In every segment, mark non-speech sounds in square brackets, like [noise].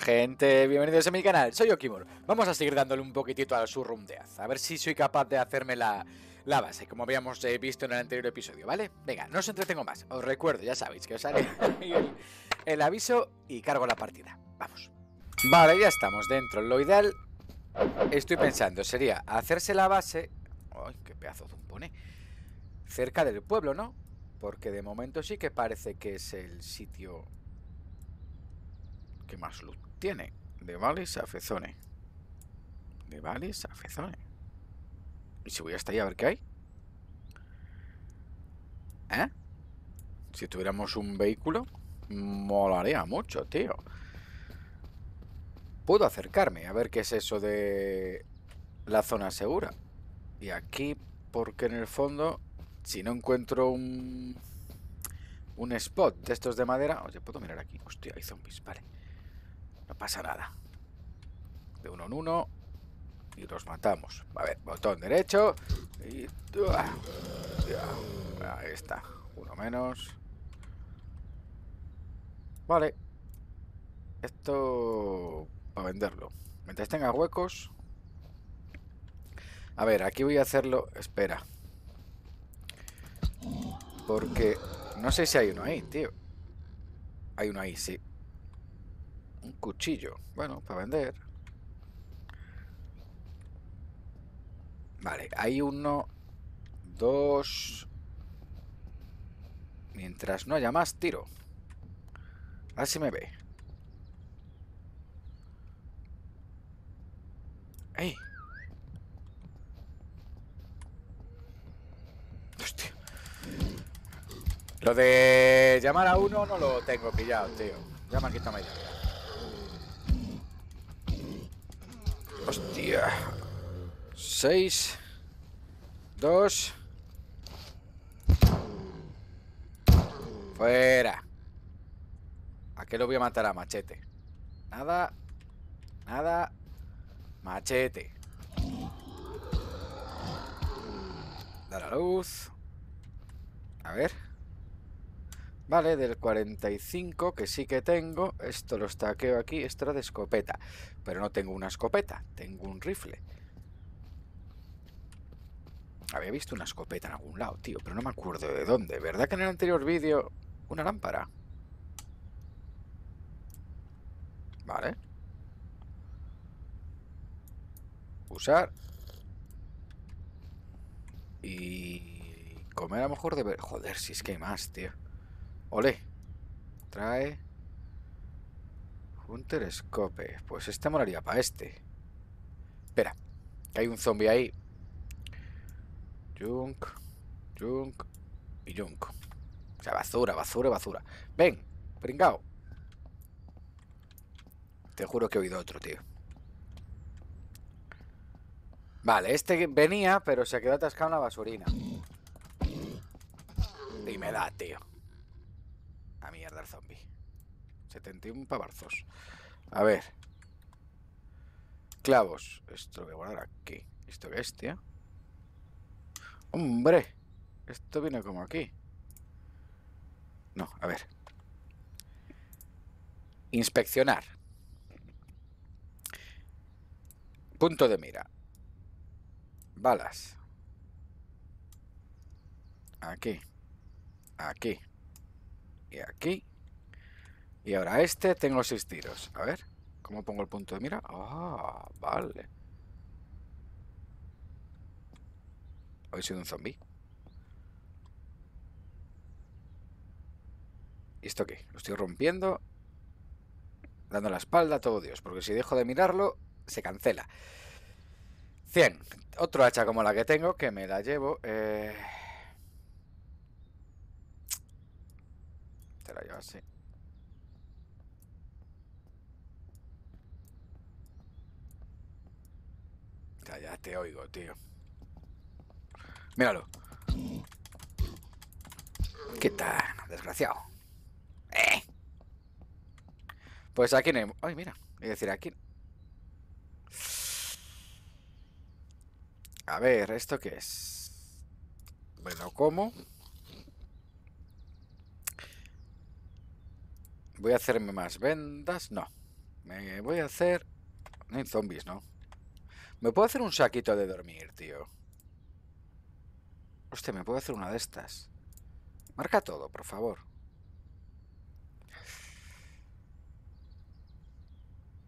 gente, bienvenidos a mi canal, soy Okimur. Vamos a seguir dándole un poquitito al surrum de Az, a ver si soy capaz de hacerme la, base, como habíamos eh, visto en el anterior episodio, ¿vale? Venga, no os entretengo más, os recuerdo, ya sabéis, que os haré [laughs] el, aviso y cargo la partida. Vamos. Vale, ya estamos dentro. Lo ideal, estoy pensando, sería hacerse la base... ¡Ay, qué pedazo de un pone! Cerca del pueblo, ¿no? Porque de momento sí que parece que es el sitio que más luz tiene de vales a fezone De vales a fezone ¿Y si voy hasta ahí a ver qué hay? ¿Eh? Si tuviéramos un vehículo, molaría mucho, tío. Puedo acercarme a ver qué es eso de la zona segura. Y aquí, porque en el fondo, si no encuentro un, un spot de estos de madera... Oye, puedo mirar aquí. Hostia, hay zombies, vale. No pasa nada. De uno en uno. Y los matamos. A ver, botón derecho. Y... Ahí está. Uno menos. Vale. Esto... Para venderlo. Mientras tenga huecos... A ver, aquí voy a hacerlo... Espera. Porque... No sé si hay uno ahí, tío. Hay uno ahí, sí. Un cuchillo. Bueno, para vender. Vale, hay uno, dos... Mientras no haya más, tiro. así me ve. ¡Ey! Hostia. Lo de llamar a uno no lo tengo pillado, tío. Ya aquí está Seis 6. 2. Fuera. ¿A qué lo voy a matar a machete? Nada. Nada. Machete. Da la luz. A ver. Vale, del 45, que sí que tengo. Esto lo estaqueo aquí, esto de escopeta. Pero no tengo una escopeta, tengo un rifle. Había visto una escopeta en algún lado, tío, pero no me acuerdo de dónde. ¿Verdad que en el anterior vídeo... Una lámpara? Vale. Usar. Y... Comer a lo mejor de... Joder, si es que hay más, tío. Ole. Trae. Hunter Scope. Pues este molaría para este. Espera. hay un zombie ahí. Junk. Junk. Y Junk. O sea, basura, basura, basura. Ven, pringao. Te juro que he oído otro, tío. Vale, este venía, pero se ha quedado atascado en la basurina. Y me da, tío. A mierda el zombie. 71 pavarzos. A ver. Clavos. Esto lo voy a guardar aquí. ¿Esto bestia. es, tío? ¡Hombre! Esto viene como aquí. No, a ver. Inspeccionar. Punto de mira. Balas. Aquí. Aquí y aquí. Y ahora este tengo seis tiros. A ver, ¿cómo pongo el punto de mira? Ah, vale. Hoy soy un zombi? ¿Y esto qué? Lo estoy rompiendo. Dando la espalda a todo Dios. Porque si dejo de mirarlo, se cancela. 100. Otro hacha como la que tengo, que me la llevo. Eh... Ya, te oigo, tío. Míralo. ¿Qué tal, desgraciado? ¿Eh? Pues aquí no Ay, mira. Es decir, aquí... A ver, ¿esto qué es? Bueno, ¿cómo? Voy a hacerme más vendas. No. Me voy a hacer... No hay zombies, ¿no? Me puedo hacer un saquito de dormir, tío. Hostia, me puedo hacer una de estas. Marca todo, por favor.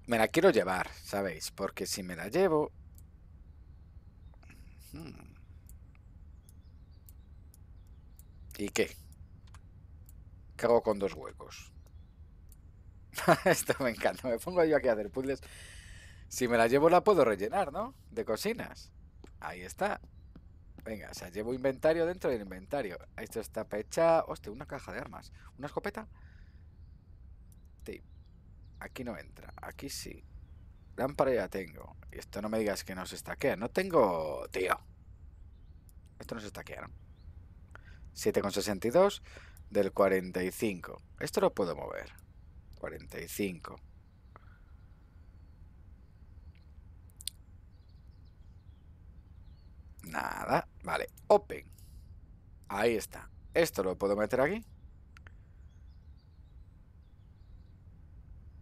Me la quiero llevar, ¿sabéis? Porque si me la llevo... Hmm. ¿Y qué? ¿Qué hago con dos huecos? [laughs] Esto me encanta. Me pongo yo aquí a hacer puzzles. Si me la llevo, la puedo rellenar, ¿no? De cocinas. Ahí está. Venga, o sea, llevo inventario dentro del inventario. Esto está pecha. Hostia, una caja de armas. ¿Una escopeta? Sí. Aquí no entra. Aquí sí. Lámpara ya tengo. Y esto no me digas que no se estaquea. No tengo. Tío. Esto no se estaquea, ¿no? 7,62 del 45. Esto lo puedo mover. 45. Nada, vale, open. Ahí está. Esto lo puedo meter aquí.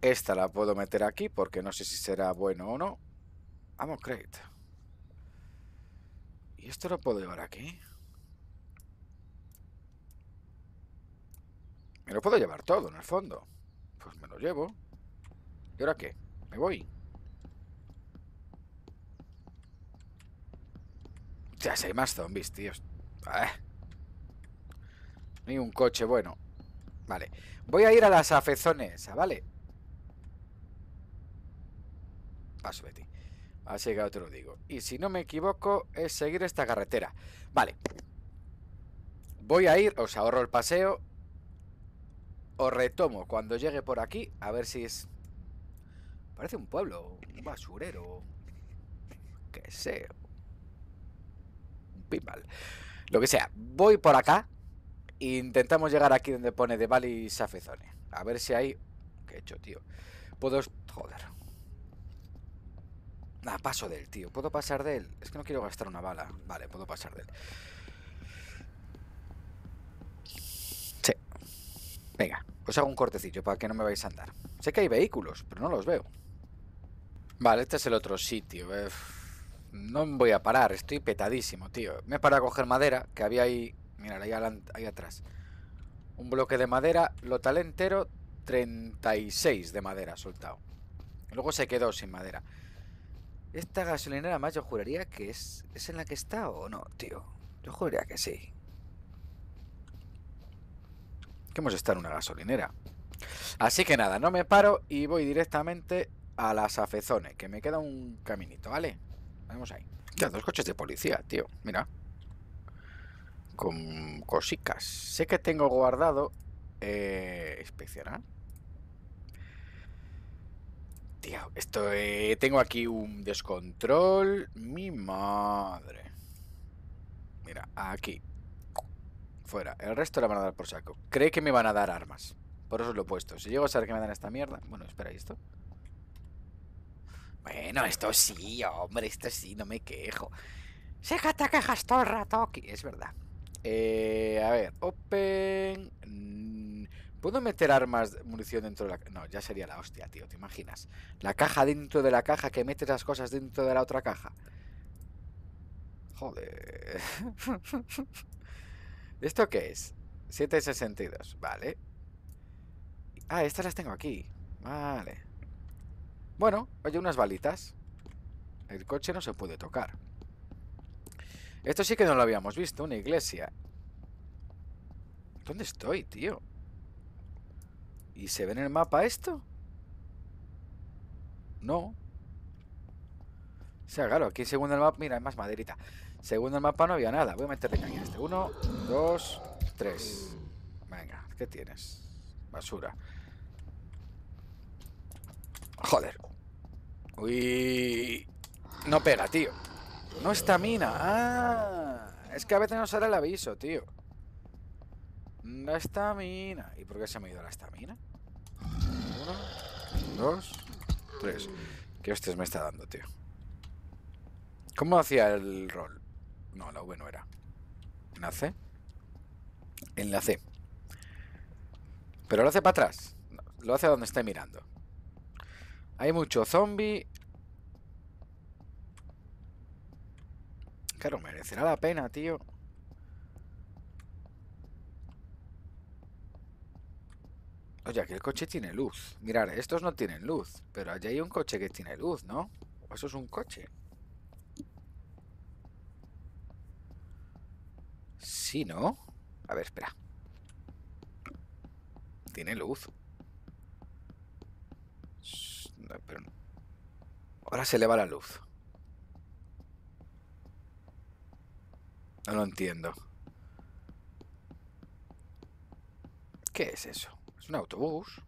Esta la puedo meter aquí porque no sé si será bueno o no. Vamos, create. ¿Y esto lo puedo llevar aquí? Me lo puedo llevar todo, en el fondo. Pues me lo llevo. ¿Y ahora qué? ¿Me voy? Ya si hay más zombies, tíos. Ni ah. un coche bueno. Vale. Voy a ir a las afezones, ¿vale? Paso de Así que te lo digo. Y si no me equivoco, es seguir esta carretera. Vale. Voy a ir, os ahorro el paseo o retomo cuando llegue por aquí, a ver si es... Parece un pueblo, un basurero, que sé, un pinball, lo que sea. Voy por acá intentamos llegar aquí donde pone de Bali Safezone. A ver si hay... ¿Qué he hecho, tío? Puedo... Joder. Ah, paso de él, tío. ¿Puedo pasar de él? Es que no quiero gastar una bala. Vale, puedo pasar de él. Venga, os hago un cortecillo para que no me vais a andar. Sé que hay vehículos, pero no los veo. Vale, este es el otro sitio. Eh. no me voy a parar, estoy petadísimo, tío. Me he parado a coger madera, que había ahí... Mira, ahí, atrás. Un bloque de madera, lo tal entero, 36 de madera soltado. Luego se quedó sin madera. Esta gasolinera más yo juraría que es, es en la que está o no, tío. Yo juraría que sí hemos estado en una gasolinera. Así que nada, no me paro y voy directamente a las afezones, que me queda un caminito, ¿vale? Vamos ahí. Ya, dos coches de policía, tío, mira. Con cositas. Sé que tengo guardado... Eh, inspeccionar. Tío, esto... Eh, tengo aquí un descontrol. Mi madre. Mira, aquí fuera. El resto la van a dar por saco. Cree que me van a dar armas. Por eso lo he puesto. Si llego a saber que me dan esta mierda... Bueno, espera, ¿y esto? Bueno, esto sí, hombre, esto sí, no me quejo. Sé que te quejas todo el rato Es verdad. Eh, a ver, open... Mm, ¿Puedo meter armas, munición dentro de la... No, ya sería la hostia, tío, ¿te imaginas? La caja dentro de la caja que metes las cosas dentro de la otra caja. Joder. [laughs] ¿Esto qué es? 762, vale. Ah, estas las tengo aquí. Vale. Bueno, oye, unas balitas. El coche no se puede tocar. Esto sí que no lo habíamos visto, una iglesia. ¿Dónde estoy, tío? ¿Y se ve en el mapa esto? No. O sea, claro, aquí según el mapa... Mira, hay más maderita. Segundo el mapa no había nada. Voy a meterle caña este. Uno, dos, tres. Venga, ¿qué tienes? Basura. Joder. Uy. No pega, tío. No estamina. Ah, es que a veces no sale el aviso, tío. La estamina. ¿Y por qué se me ha ido la estamina? Uno, dos, tres. ¿Qué hostias me está dando, tío? ¿Cómo hacía el rol? No, la V no era. Enlace Enlace. Pero lo hace para atrás. Lo hace a donde está mirando. Hay mucho zombie. Claro, merecerá la pena, tío. Oye, aquí el coche tiene luz. Mirar, estos no tienen luz. Pero allí hay un coche que tiene luz, ¿no? eso es un coche? Si ¿no? A ver, espera. Tiene luz. Ahora se le va la luz. No lo entiendo. ¿Qué es eso? ¿Es un autobús?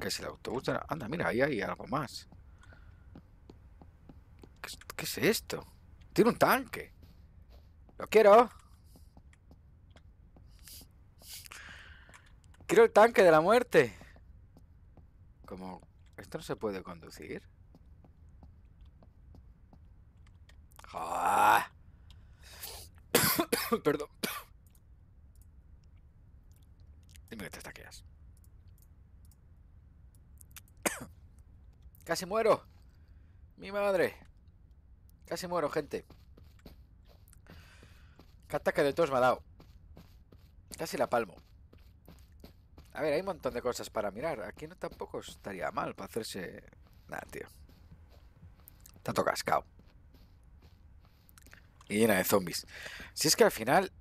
¿Qué es el autobús? Anda, mira, ahí hay algo más. ¿Qué, es esto? Tiene un tanque. Lo quiero. Quiero el tanque de la muerte. Como... Esto no se puede conducir. [coughs] Perdón. Dime que te estaqueas. [coughs] Casi muero. Mi madre. Casi muero, gente. Qué ataque de tos me ha dado. Casi la palmo. A ver, hay un montón de cosas para mirar. Aquí no tampoco estaría mal para hacerse... Nada, tío. Tanto cascado. Y llena de zombies. Si es que al final...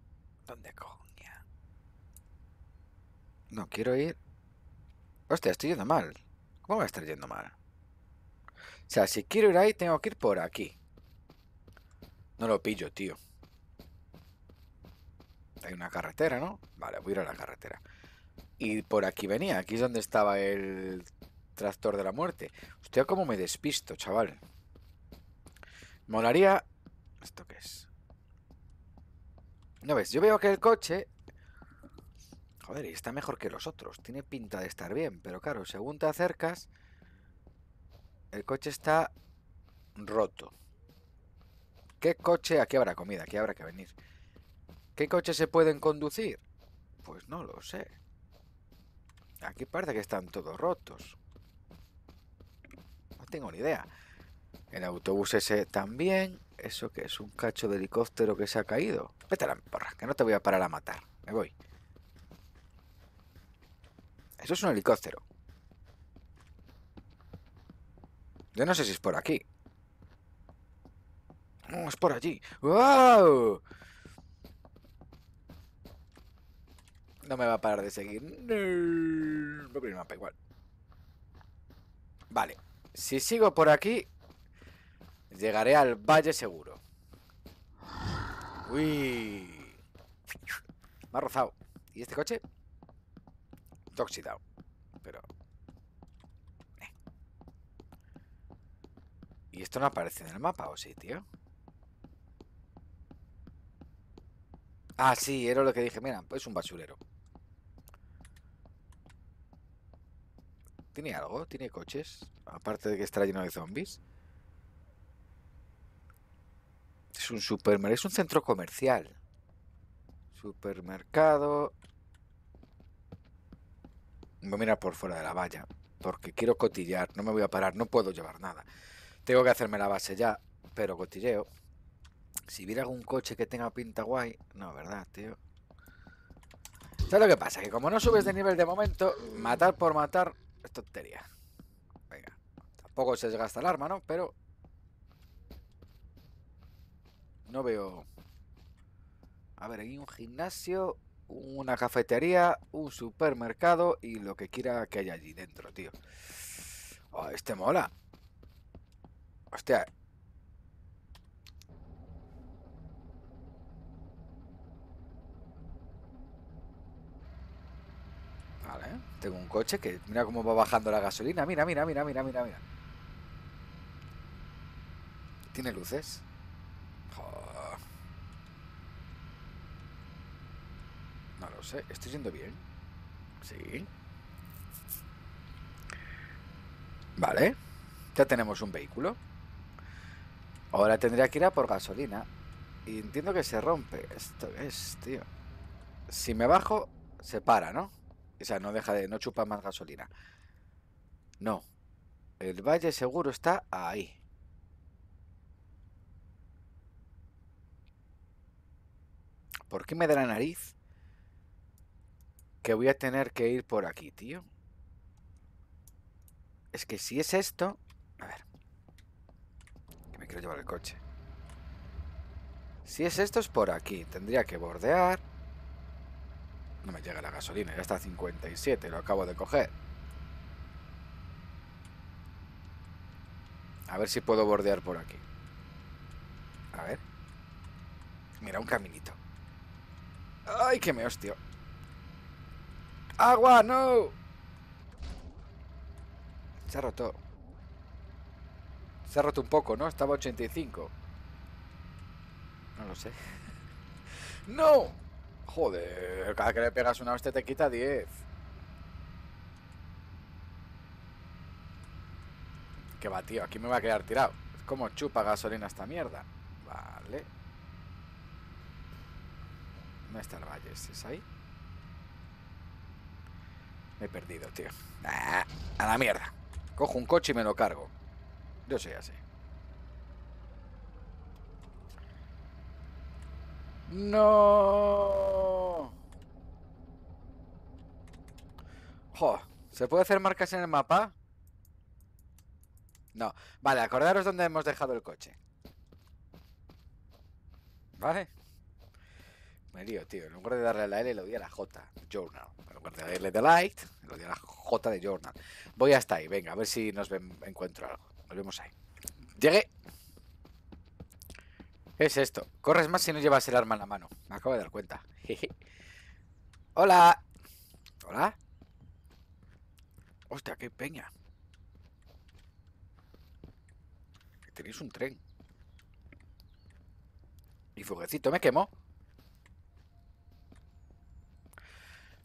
¿Dónde coña? No quiero ir... Hostia, estoy yendo mal. ¿Cómo va a estar yendo mal? O sea, si quiero ir ahí, tengo que ir por aquí. No lo pillo, tío. Hay una carretera, ¿no? Vale, voy a ir a la carretera. Y por aquí venía. Aquí es donde estaba el tractor de la muerte. Hostia, cómo me despisto, chaval. Molaría... ¿Esto qué es? No ves, yo veo que el coche... Joder, está mejor que los otros. Tiene pinta de estar bien, pero claro, según te acercas... El coche está roto. ¿Qué coche? Aquí habrá comida, aquí habrá que venir. ¿Qué coches se pueden conducir? Pues no lo sé. Aquí parece que están todos rotos. No tengo ni idea. El autobús ese también. ¿Eso que es? ¿Un cacho de helicóptero que se ha caído? Vete porra, que no te voy a parar a matar. Me voy. Eso es un helicóptero. Yo no sé si es por aquí es por allí. No me va a parar de seguir. No, creo el mapa igual. Vale. Si sigo por aquí, llegaré al valle seguro. Uy. Me ha rozado. ¿Y este coche? toxidado, Pero... Eh. ¿Y esto no aparece en el mapa o sí, tío? Ah, sí, era lo que dije. Mira, es un basurero. ¿Tiene algo? ¿Tiene coches? Aparte de que está lleno de zombies. Es un supermercado. Es un centro comercial. Supermercado. Voy a mirar por fuera de la valla. Porque quiero cotillar. No me voy a parar. No puedo llevar nada. Tengo que hacerme la base ya. Pero cotilleo. Si hubiera algún coche que tenga pinta guay... No, ¿verdad, tío? ¿Sabes lo que pasa? Que como no subes de nivel de momento, matar por matar es tontería. Venga. Tampoco se desgasta el arma, ¿no? Pero... No veo... A ver, hay un gimnasio, una cafetería, un supermercado y lo que quiera que haya allí dentro, tío. Oh, este mola. Hostia, Vale, Tengo un coche que mira cómo va bajando la gasolina. Mira, mira, mira, mira, mira, ¿Tiene luces? No lo sé. ¿Estoy yendo bien? Sí. Vale. Ya tenemos un vehículo. Ahora tendría que ir a por gasolina. Y entiendo que se rompe. Esto es, tío. Si me bajo, se para, ¿no? O sea, no deja de, no chupa más gasolina. No. El valle seguro está ahí. ¿Por qué me da la nariz que voy a tener que ir por aquí, tío? Es que si es esto... A ver. Que me quiero llevar el coche. Si es esto es por aquí. Tendría que bordear. No me llega la gasolina, ya está 57, lo acabo de coger. A ver si puedo bordear por aquí. A ver. Mira, un caminito. ¡Ay, qué me hostio! ¡Agua, no! Se ha roto. Se ha roto un poco, ¿no? Estaba 85. No lo sé. [laughs] ¡No! Joder, cada que le pegas una hostia te quita 10. ¿Qué va, tío, aquí me va a quedar tirado. Es como chupa gasolina esta mierda. Vale. ¿Dónde está el valle? ¿Es ahí? Me he perdido, tío. Ah, a la mierda. Cojo un coche y me lo cargo. Yo soy así. No. Jo, ¿se puede hacer marcas en el mapa? No. Vale, acordaros dónde hemos dejado el coche. ¿Vale? Me lío, tío. En lugar de darle a la L, lo di a la J. Journal. En lugar de darle de light, lo doy a la J de Journal. Voy hasta ahí. Venga, a ver si nos encuentro algo. Nos vemos ahí. Llegué. Es esto. Corres más si no llevas el arma en la mano. Me acabo de dar cuenta. [laughs] Hola. Hola. Hostia, qué peña. Tenéis un tren. Y fuguecito me quemó.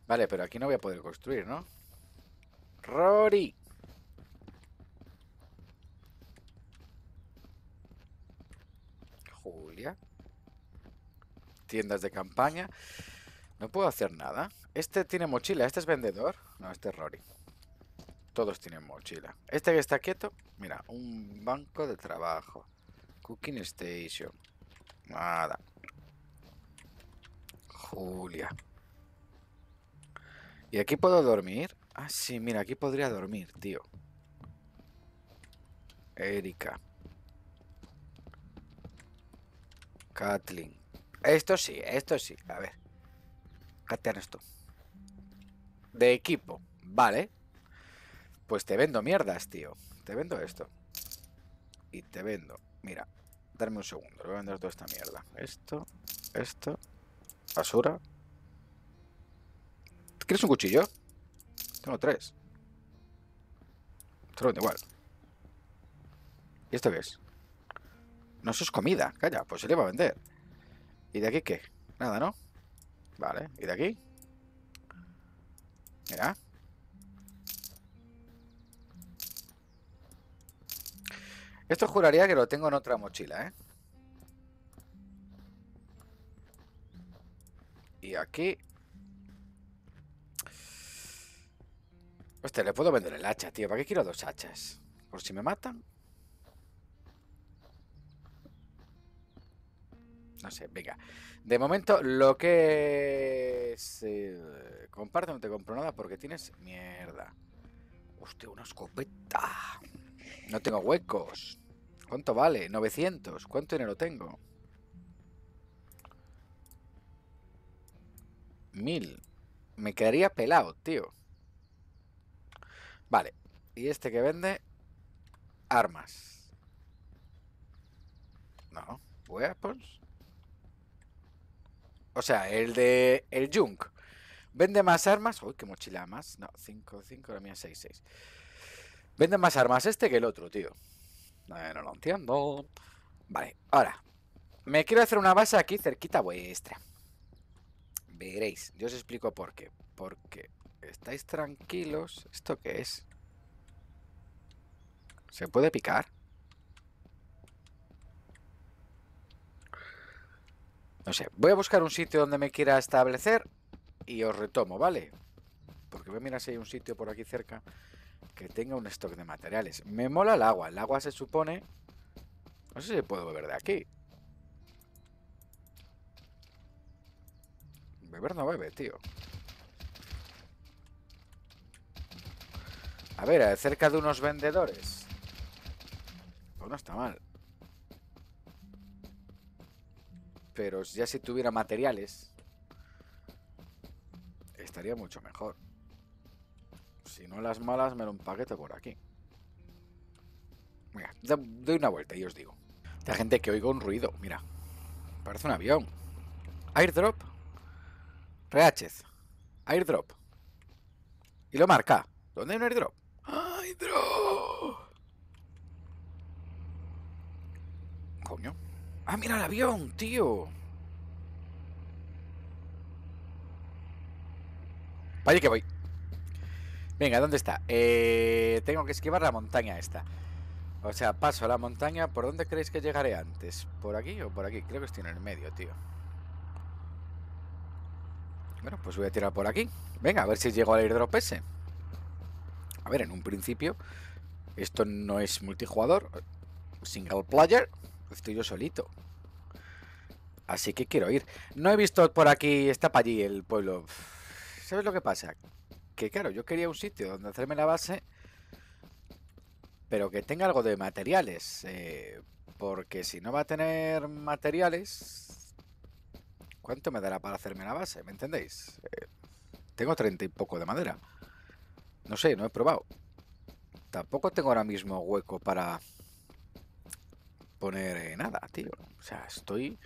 Vale, pero aquí no voy a poder construir, ¿no? Rory. tiendas de campaña. No puedo hacer nada. Este tiene mochila, este es vendedor. No, este es Rory. Todos tienen mochila. Este que está quieto, mira, un banco de trabajo. Cooking Station. Nada. Julia. ¿Y aquí puedo dormir? Ah, sí, mira, aquí podría dormir, tío. Erika. Kathleen. Esto sí, esto sí. A ver. Catean esto. De equipo. Vale. Pues te vendo mierdas, tío. Te vendo esto. Y te vendo. Mira. Dame un segundo. Le voy a vender toda esta mierda. Esto. Esto. Basura. ¿Quieres un cuchillo? Tengo tres. Te lo vendo igual. ¿Y esto qué es? No, es comida. Calla, pues se le va a vender. ¿Y de aquí qué? Nada, ¿no? Vale, ¿y de aquí? Mira. Esto juraría que lo tengo en otra mochila, ¿eh? Y aquí... Hostia, le puedo vender el hacha, tío. ¿Para qué quiero dos hachas? ¿Por si me matan? no sé, venga. De momento, lo que se eh, comparte no te compro nada porque tienes mierda. Hostia, una escopeta. No tengo huecos. ¿Cuánto vale? 900. ¿Cuánto dinero tengo? 1000. Me quedaría pelado, tío. Vale. ¿Y este que vende? Armas. No. Weapons o sea, el de el Junk, vende más armas. Uy, qué mochila más. No, 5, 5, la mía 6, 6. Vende más armas este que el otro, tío. No, no lo entiendo. Vale, ahora. Me quiero hacer una base aquí cerquita vuestra. Veréis, yo os explico por qué. Porque estáis tranquilos. ¿Esto qué es? ¿Se puede picar? No sé, voy a buscar un sitio donde me quiera establecer y os retomo, ¿vale? Porque voy a mirar si hay un sitio por aquí cerca que tenga un stock de materiales. Me mola el agua. El agua se supone... No sé si puedo beber de aquí. Beber no bebe, tío. A ver, eh, cerca de unos vendedores. Pues no está mal. Pero ya si tuviera materiales, estaría mucho mejor. Si no las malas, me lo empaquete por aquí. Mira, doy una vuelta y os digo. La gente que oigo un ruido, mira. Parece un avión. Airdrop. Reaches. Airdrop. Y lo marca. ¿Dónde hay un airdrop? ¡Airdrop! Coño. Ah, mira el avión, tío. Vaya que voy. Venga, ¿dónde está? Eh, tengo que esquivar la montaña esta. O sea, paso a la montaña. ¿Por dónde creéis que llegaré antes? ¿Por aquí o por aquí? Creo que estoy en el medio, tío. Bueno, pues voy a tirar por aquí. Venga, a ver si llego al airdrop ese. A ver, en un principio, esto no es multijugador, single player. Estoy yo solito. Así que quiero ir. No he visto por aquí, está para allí el pueblo. ¿Sabes lo que pasa? Que claro, yo quería un sitio donde hacerme la base, pero que tenga algo de materiales. Eh, porque si no va a tener materiales, ¿cuánto me dará para hacerme la base? ¿Me entendéis? Eh, tengo treinta y poco de madera. No sé, no he probado. Tampoco tengo ahora mismo hueco para poner eh, nada, tío. O sea, estoy...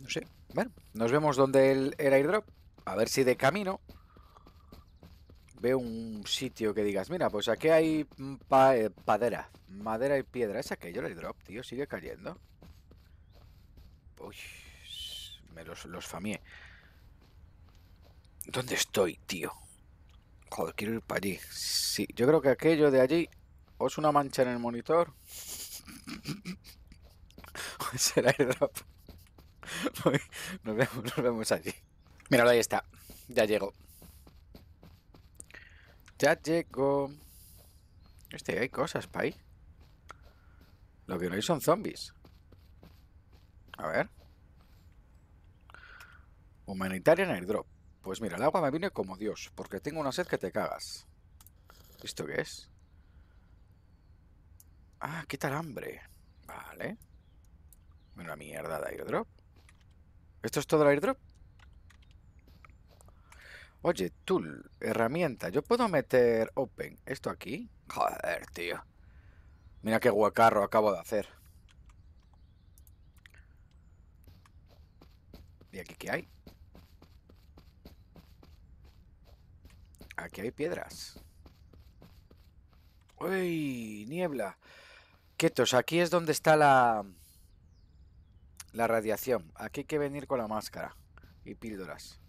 No sé. Bueno, nos vemos donde el, el airdrop. A ver si de camino veo un sitio que digas, mira, pues aquí hay eh, padera, madera y piedra. Es aquello el airdrop, tío, sigue cayendo. Uy, me los, los famié. ¿Dónde estoy, tío? Joder, quiero ir para allí. Sí, yo creo que aquello de allí ¿O es una mancha en el monitor? ¿O es [laughs] el airdrop? [laughs] Nos vemos, nos vemos allí. Míralo, ahí está. Ya llego. Ya llego. Este, hay cosas, Pai. Lo que no hay son zombies. A ver. Humanitaria en airdrop. Pues mira, el agua me viene como Dios, porque tengo una sed que te cagas. ¿Esto qué es? Ah, qué tal hambre. Vale. Una mierda de airdrop. ¿Esto es todo el airdrop? Oye, tool, herramienta. ¿Yo puedo meter open esto aquí? Joder, tío. Mira qué guacarro acabo de hacer. ¿Y aquí qué hay? Aquí hay piedras. ¡Uy! Niebla. Quietos, aquí es donde está la, la radiación. Aquí hay que venir con la máscara y píldoras.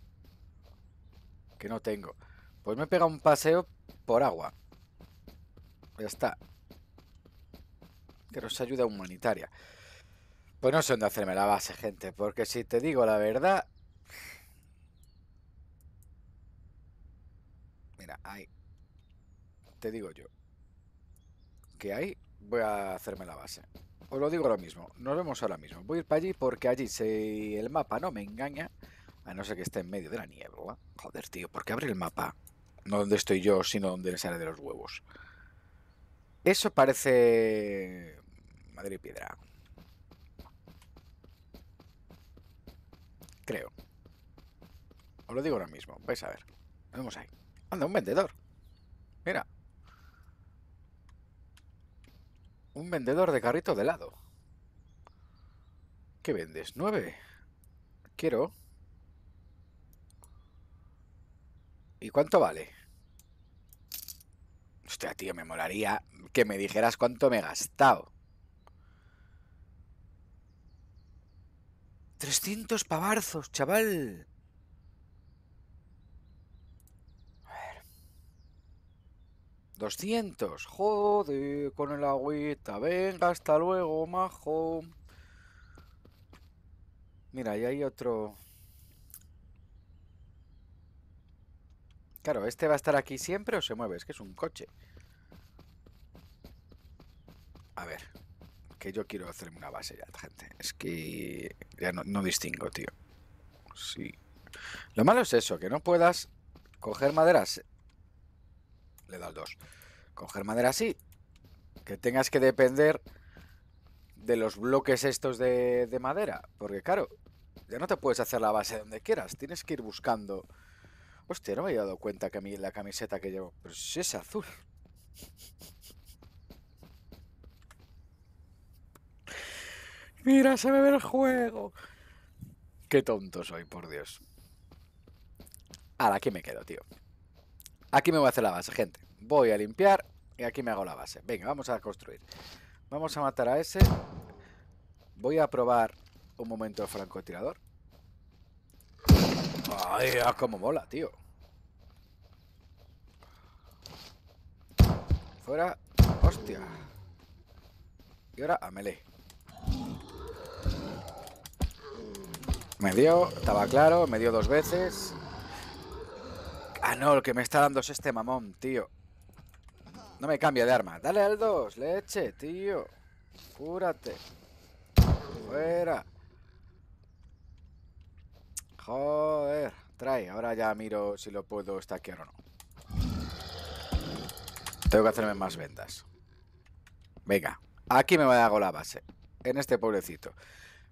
Que no tengo. Pues me he pegado un paseo por agua. Ya está. Que nos ayuda humanitaria. Pues no sé dónde hacerme la base, gente. Porque si te digo la verdad... Mira, ahí. Te digo yo. Que hay voy a hacerme la base. Os lo digo ahora mismo, nos vemos ahora mismo. Voy a ir para allí porque allí, si el mapa no me engaña, a no ser que esté en medio de la niebla. Joder, tío, ¿por qué abre el mapa? No donde estoy yo, sino donde sale de los huevos. Eso parece... Madre y piedra. Creo. Os lo digo ahora mismo, vais a ver. Nos vemos ahí. Anda, un vendedor. Mira. Un vendedor de carrito de helado. ¿Qué vendes? ¿Nueve? Quiero. ¿Y cuánto vale? Hostia, tío, me molaría que me dijeras cuánto me he gastado. 300 pavarzos, chaval. 200. Joder, con el agüita. Venga, hasta luego, majo. Mira, y hay otro... Claro, ¿este va a estar aquí siempre o se mueve? Es que es un coche. A ver, que yo quiero hacerme una base ya, gente. Es que ya no, no distingo, tío. Sí. Lo malo es eso, que no puedas coger maderas le da el 2. Coger madera así, que tengas que depender de los bloques estos de, madera, porque claro, ya no te puedes hacer la base donde quieras, tienes que ir buscando... Hostia, no me había dado cuenta que a la camiseta que llevo... Pero es azul. Mira, se me ve el juego. Qué tonto soy, por Dios. Ahora, aquí me quedo, tío. Aquí me voy a hacer la base, gente. Voy a limpiar y aquí me hago la base. Venga, vamos a construir. Vamos a matar a ese. Voy a probar un momento el francotirador. ¡Ay, ah, cómo mola, tío! Fuera. ¡Hostia! Y ahora a melee. Me dio, estaba claro, me dio dos veces. Ah, no, lo que me está dando es este mamón, tío. No me cambia de arma. Dale al 2, leche, tío. Cúrate. Fuera. Joder. Trae, ahora ya miro si lo puedo stackear o no. Tengo que hacerme más vendas Venga, aquí me hago la base. En este pueblecito.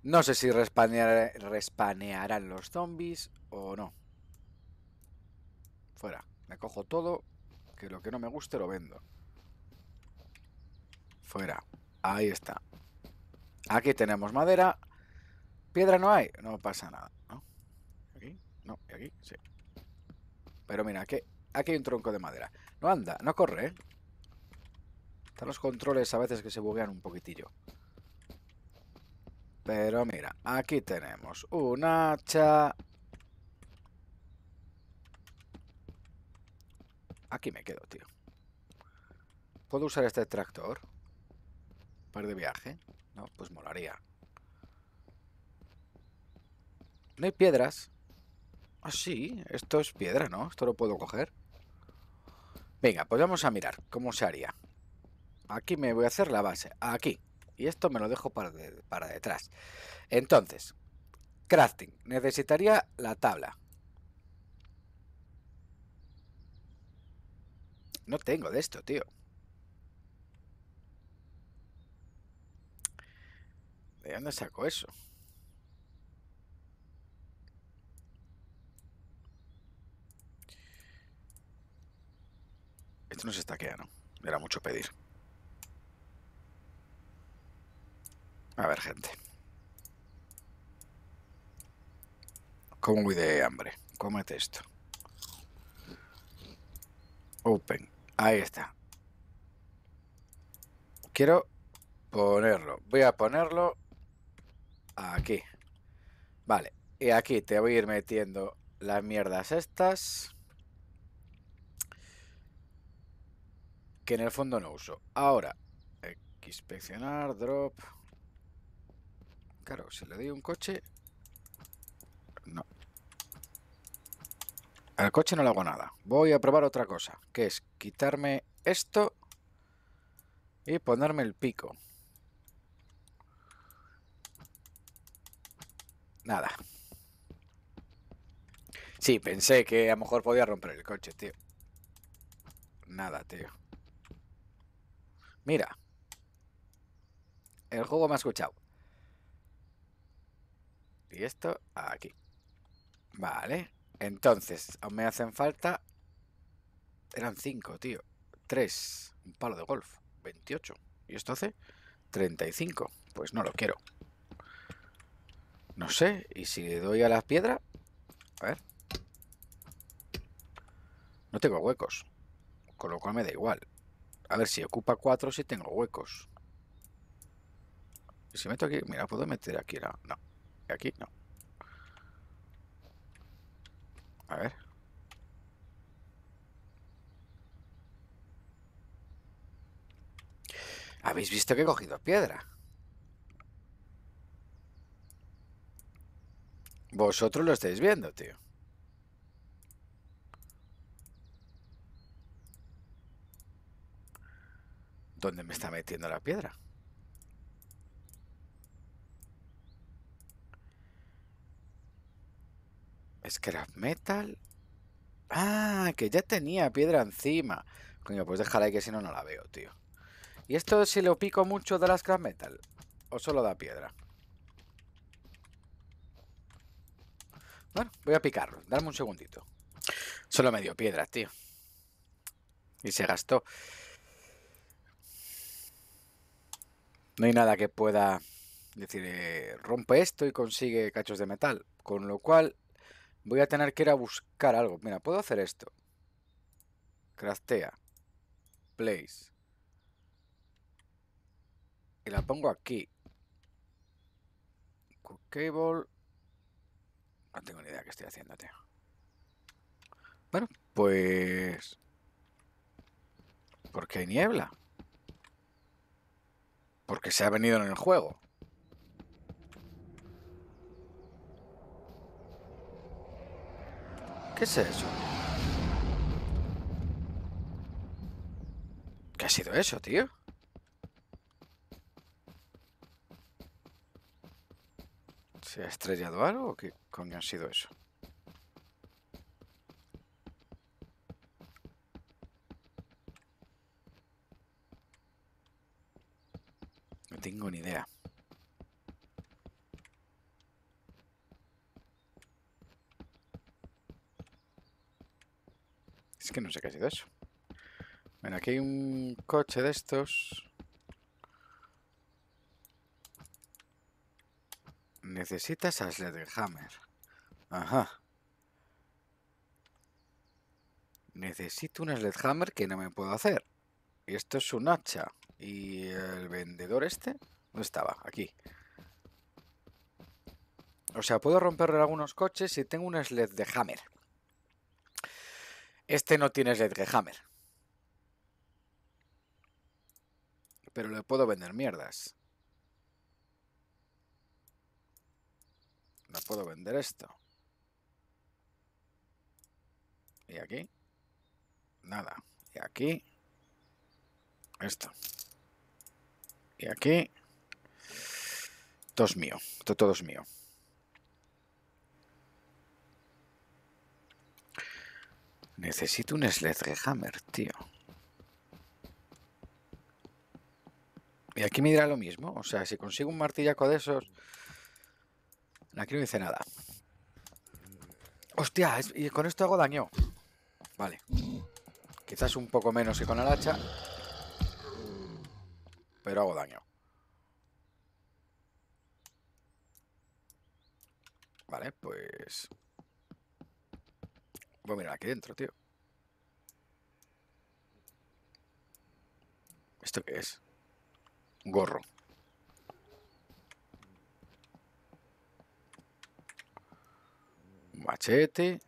No sé si respanearán los zombies o no. Fuera. Me cojo todo, que lo que no me guste lo vendo. Fuera. Ahí está. Aquí tenemos madera. Piedra no hay. No pasa nada. ¿no? Aquí, no, y aquí, sí. Pero mira, aquí, hay un tronco de madera. No anda, no corre, ¿eh? Están los controles a veces que se buguean un poquitillo. Pero mira, aquí tenemos un hacha, Aquí me quedo, tío. ¿Puedo usar este tractor? para de viaje? No, pues molaría. No hay piedras. Ah, sí, esto es piedra, ¿no? Esto lo puedo coger. Venga, pues vamos a mirar cómo se haría. Aquí me voy a hacer la base. Aquí. Y esto me lo dejo para, para detrás. Entonces, crafting. Necesitaría la tabla. No tengo de esto, tío. ¿De dónde saco eso? Esto no se está quedando Era mucho pedir. A ver, gente. ¿Cómo voy de hambre? Cómete esto. Open. Ahí está. Quiero ponerlo. Voy a ponerlo aquí. Vale. Y aquí te voy a ir metiendo las mierdas estas. Que en el fondo no uso. Ahora. Inspeccionar, drop. Claro, se le dio un coche... No, al coche no le hago nada. Voy a probar otra cosa, que es quitarme esto y ponerme el pico. Nada. Sí, pensé que a lo mejor podía romper el coche, tío. Nada, tío. Mira. El juego me ha escuchado. Y esto aquí. Vale. Entonces, me hacen falta. Eran 5, tío. 3. Un palo de golf. 28. ¿Y esto hace? 35. Pues no lo quiero. No sé. ¿Y si le doy a las piedras? A ver. No tengo huecos. Con lo cual me da igual. A ver, si ocupa 4, si tengo huecos. Y si meto aquí... Mira, puedo meter aquí. No, no. Aquí no. A ver. Habéis visto que he cogido piedra. Vosotros lo estáis viendo, tío. ¿Dónde me está metiendo la piedra? Scrap Metal. Ah, que ya tenía piedra encima. Coño, pues déjala ahí que si no, no la veo, tío. ¿Y esto si lo pico mucho de la Scrap Metal? ¿O solo da piedra? Bueno, voy a picarlo. Dame un segundito. Solo me dio piedra, tío. Y se gastó. No hay nada que pueda decir, eh, rompe esto y consigue cachos de metal. Con lo cual, Voy a tener que ir a buscar algo. Mira, puedo hacer esto. Craftea. Place. Y la pongo aquí. Cable. No tengo ni idea qué estoy haciendo, Bueno, pues... Porque hay niebla. Porque se ha venido en el juego. ¿Qué es eso? ¿Qué ha sido eso, tío? ¿Se ha estrellado algo o qué coño ha sido eso? No tengo ni idea. Es que no sé qué ha sido eso. Bueno, aquí hay un coche de estos. Necesitas a Sledgehammer. Ajá. Necesito un Sledgehammer que no me puedo hacer. Y esto es un hacha. ¿Y el vendedor este? ¿Dónde estaba? Aquí. O sea, puedo romperle algunos coches si tengo un Sledgehammer. Este no tiene Hammer. Pero le puedo vender mierdas. No puedo vender esto. Y aquí. Nada. Y aquí. Esto. Y aquí. Todo es mío. todo es mío. Necesito un Sledgehammer, tío. Y aquí me dirá lo mismo. O sea, si consigo un martillaco de esos... Aquí no dice nada. Hostia, y con esto hago daño. Vale. Quizás un poco menos que con el hacha. Pero hago daño. Vale, pues... Voy pues a aquí dentro, tío. ¿Esto qué es? Un gorro. Un machete.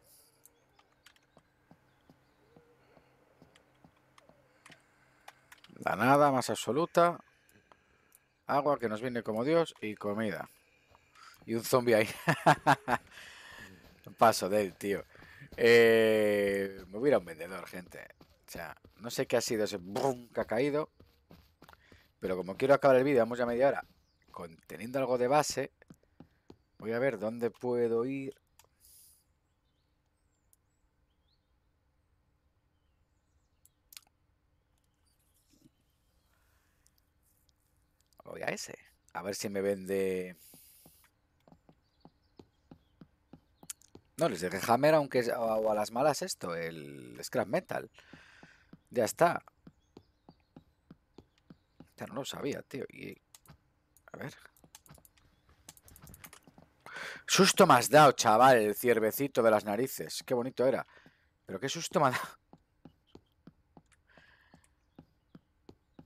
La nada más absoluta. Agua que nos viene como Dios y comida. Y un zombie ahí. [laughs] Paso de él, tío. Eh, me hubiera un vendedor, gente. O sea, no sé qué ha sido ese boom que ha caído. Pero como quiero acabar el vídeo, vamos ya media hora. Teniendo algo de base, voy a ver dónde puedo ir. Voy a ese. A ver si me vende... No, les dije Hammer, aunque a las malas esto, el Scrap Metal. Ya está. no lo sabía, tío. A ver. Susto más dado, chaval, el ciervecito de las narices. Qué bonito era. Pero qué susto me ha dado.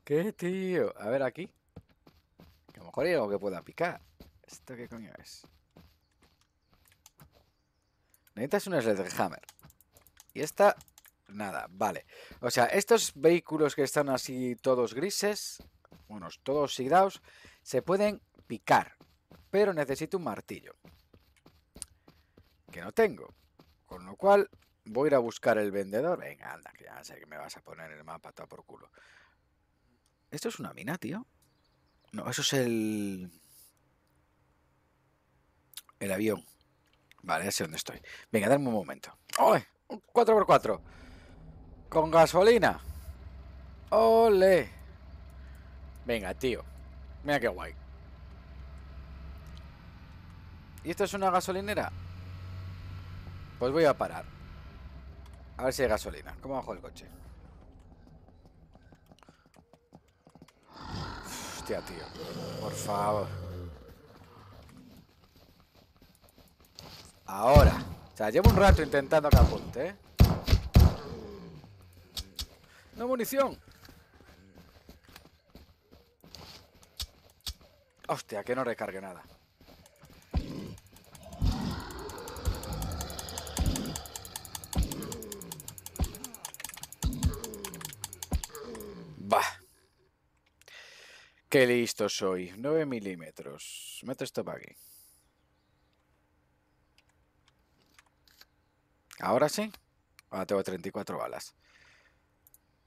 ¿Qué, tío? A ver aquí. a lo mejor hay algo que pueda picar. ¿Esto qué coño es? Necesitas una Sledgehammer. Y esta, nada, vale. O sea, estos vehículos que están así todos grises, bueno, todos sigdaos se pueden picar. Pero necesito un martillo. Que no tengo. Con lo cual, voy a ir a buscar el vendedor. Venga, anda, que ya sé que me vas a poner el mapa todo por culo. ¿Esto es una mina, tío? No, eso es el... El avión. Vale, ya sé dónde estoy. Venga, dame un momento. ¡Ole! Un 4x4. Con gasolina. ¡Ole! Venga, tío. Mira qué guay. ¿Y esto es una gasolinera? Pues voy a parar. A ver si hay gasolina. ¿Cómo bajo el coche? Hostia, tío. Por favor. Ahora. O sea, llevo un rato intentando que apunte, ¿eh? ¡No munición! Hostia, que no recargue nada. Bah. Qué listo soy. 9 milímetros. Meto esto para aquí. Ahora sí. Ahora tengo 34 balas.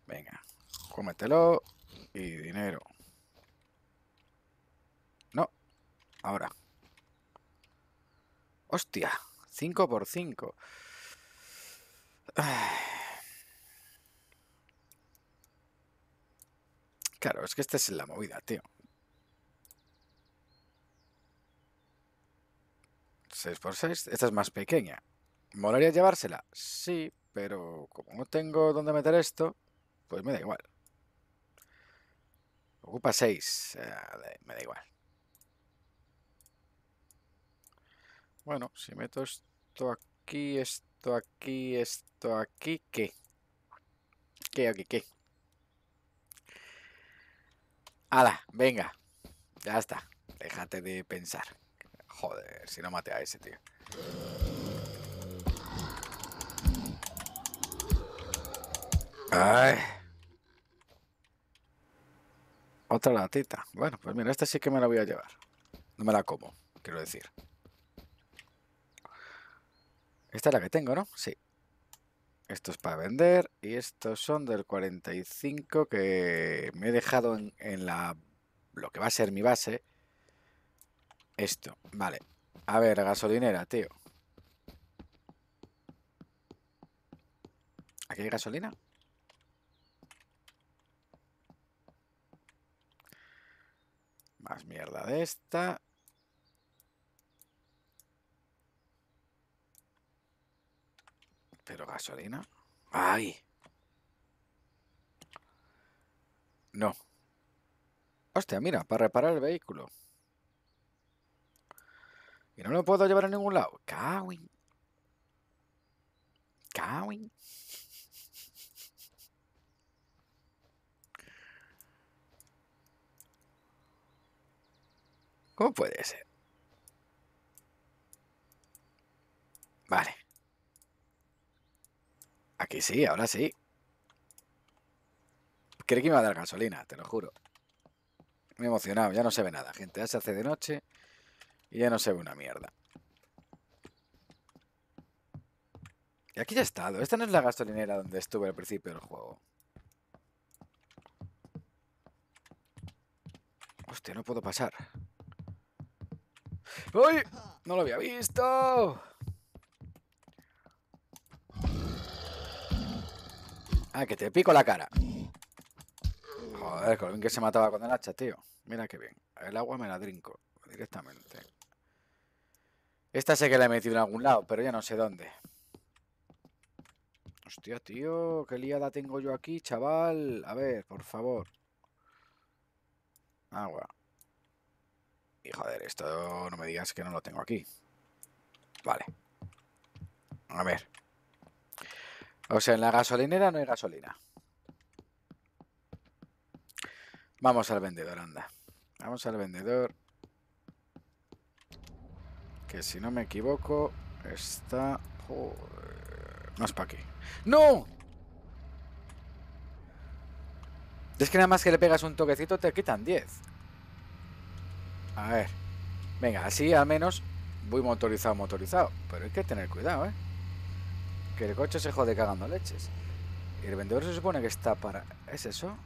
Venga. Cómetelo. Y dinero. No. Ahora. Hostia. 5 por 5. [sighs] Claro, es que esta es la movida, tío. 6 por 6. Esta es más pequeña. ¿Molaría llevársela? Sí, pero como no tengo dónde meter esto, pues me da igual. Ocupa 6, eh, me da igual. Bueno, si meto esto aquí, esto aquí, esto aquí, ¿qué? ¿Qué, aquí, qué? ¡Hala! Venga. Ya está. Déjate de pensar. Joder, si no mate a ese tío. Otra latita. Bueno, pues mira, esta sí que me la voy a llevar. No me la como, quiero decir. Esta es la que tengo, ¿no? Sí. Esto es para vender y estos son del 45 que me he dejado en, la lo que va a ser mi base. Esto, vale. A ver, gasolinera, tío. ¿Aquí hay gasolina? Más mierda de esta. Pero gasolina. ¡Ay! No. Hostia, mira, para reparar el vehículo. Y no lo puedo llevar a ningún lado. Cawin. Cawin. ¿Cómo puede ser? Vale. Aquí sí, ahora sí. Creí que me iba a dar gasolina, te lo juro. Me he emocionado, ya no se ve nada, gente. Ya se hace de noche y ya no se ve una mierda. Y aquí ya he estado. Esta no es la gasolinera donde estuve al principio del juego. Hostia, no puedo pasar. ¡Uy! No lo había visto. Ah, que te pico la cara. Joder, con que se mataba con el hacha, tío. Mira qué bien. El agua me la drinco directamente. Esta sé que la he metido en algún lado, pero ya no sé dónde. Hostia, tío, qué liada tengo yo aquí, chaval. A ver, por favor. Agua. Y joder, esto no me digas que no lo tengo aquí. Vale. A ver. O sea, en la gasolinera no hay gasolina. Vamos al vendedor, anda. Vamos al vendedor. Que si no me equivoco, está... No es para aquí. ¡No! Es que nada más que le pegas un toquecito te quitan 10. A ver. Venga, así al menos voy motorizado, motorizado. Pero hay que tener cuidado, ¿eh? Que el coche se jode cagando leches. Y el vendedor se supone que está para... ¿Es eso?